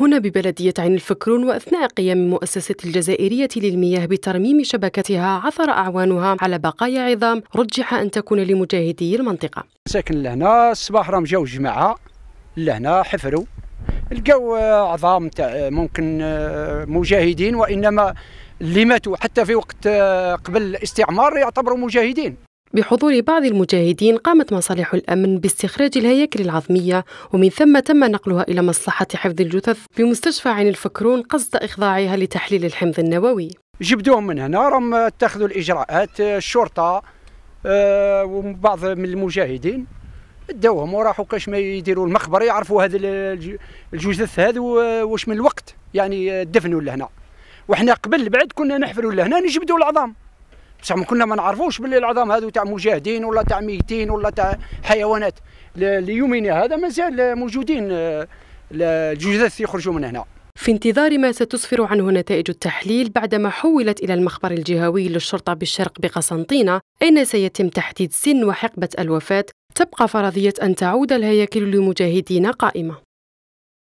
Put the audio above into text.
هنا ببلدية عين الفكرون وأثناء قيام المؤسسة الجزائرية للمياه بترميم شبكتها عثر أعوانها على بقايا عظام رجح أن تكون لمجاهدي المنطقة ساكن لهنا الصباح راهم جاو جماعة لهنا حفروا لقاو عظام ممكن آه، مجاهدين وإنما اللي ماتوا حتى في وقت آه، قبل الاستعمار يعتبروا مجاهدين بحضور بعض المجاهدين قامت مصالح الأمن باستخراج الهياكل العظمية ومن ثم تم نقلها إلى مصلحة حفظ الجثث بمستشفى عين الفكرون قصد إخضاعها لتحليل الحمض النووي جبدوهم من هنا راهم اتخذوا الإجراءات الشرطة آه، وبعض من المجاهدين داوهم وراحوا كاش ما يديروا المخبر يعرفوا هذا الجثث هذو واش من الوقت يعني دفنوا لهنا وحنا قبل بعد كنا نحفروا لهنا نجبدوا العظام بصح ما كنا ما نعرفوش باللي العظام هذو تاع مجاهدين ولا تاع ميتين ولا تاع حيوانات ليومنا هذا مازال موجودين الجثث آه، يخرجوا من هنا في انتظار ما ستسفر عنه نتائج التحليل بعدما حولت إلى المخبر الجهوي للشرطة بالشرق بقسنطينة أين سيتم تحديد سن وحقبة الوفاة تبقى فرضية أن تعود الهياكل لمجاهدين قائمة